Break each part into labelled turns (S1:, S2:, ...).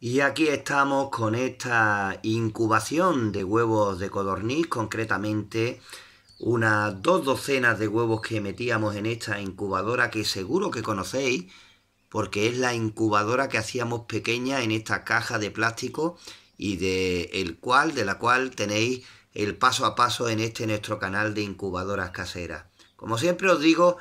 S1: Y aquí estamos con esta incubación de huevos de codorniz, concretamente unas dos docenas de huevos que metíamos en esta incubadora que seguro que conocéis, porque es la incubadora que hacíamos pequeña en esta caja de plástico y de el cual, de la cual tenéis el paso a paso en este nuestro canal de incubadoras caseras. Como siempre os digo,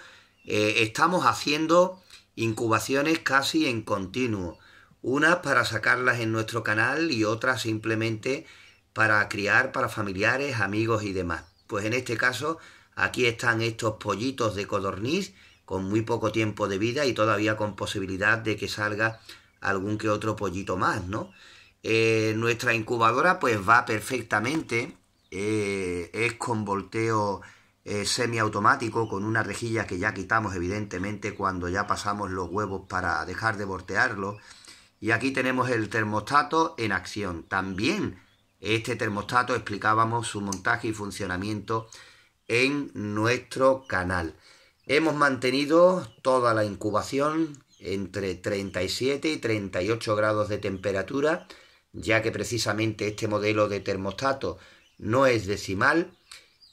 S1: eh, estamos haciendo incubaciones casi en continuo unas para sacarlas en nuestro canal y otras simplemente para criar para familiares, amigos y demás. Pues en este caso, aquí están estos pollitos de codorniz con muy poco tiempo de vida y todavía con posibilidad de que salga algún que otro pollito más, ¿no? Eh, nuestra incubadora pues va perfectamente, eh, es con volteo eh, semiautomático, con una rejilla que ya quitamos evidentemente cuando ya pasamos los huevos para dejar de voltearlos y aquí tenemos el termostato en acción. También este termostato explicábamos su montaje y funcionamiento en nuestro canal. Hemos mantenido toda la incubación entre 37 y 38 grados de temperatura, ya que precisamente este modelo de termostato no es decimal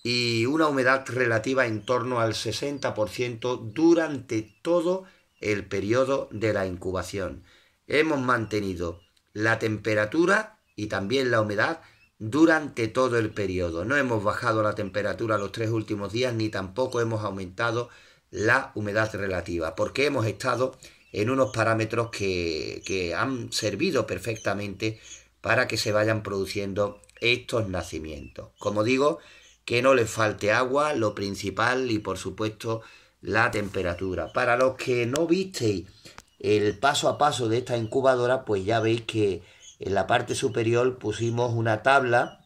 S1: y una humedad relativa en torno al 60% durante todo el periodo de la incubación hemos mantenido la temperatura y también la humedad durante todo el periodo. No hemos bajado la temperatura los tres últimos días ni tampoco hemos aumentado la humedad relativa, porque hemos estado en unos parámetros que, que han servido perfectamente para que se vayan produciendo estos nacimientos. Como digo, que no les falte agua, lo principal y por supuesto la temperatura. Para los que no visteis el paso a paso de esta incubadora, pues ya veis que en la parte superior pusimos una tabla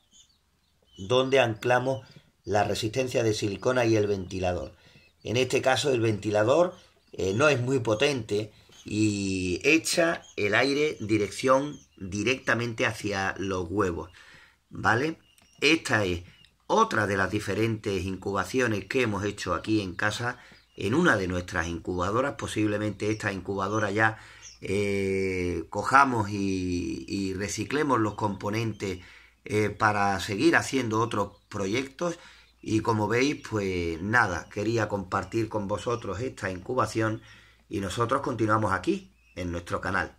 S1: donde anclamos la resistencia de silicona y el ventilador. En este caso el ventilador eh, no es muy potente y echa el aire dirección directamente hacia los huevos, ¿vale? Esta es otra de las diferentes incubaciones que hemos hecho aquí en casa en una de nuestras incubadoras, posiblemente esta incubadora ya eh, cojamos y, reciclemos los componentes eh, para seguir haciendo otros proyectos. Y como veis, pues nada, quería compartir con vosotros esta incubación y nosotros continuamos aquí en nuestro canal.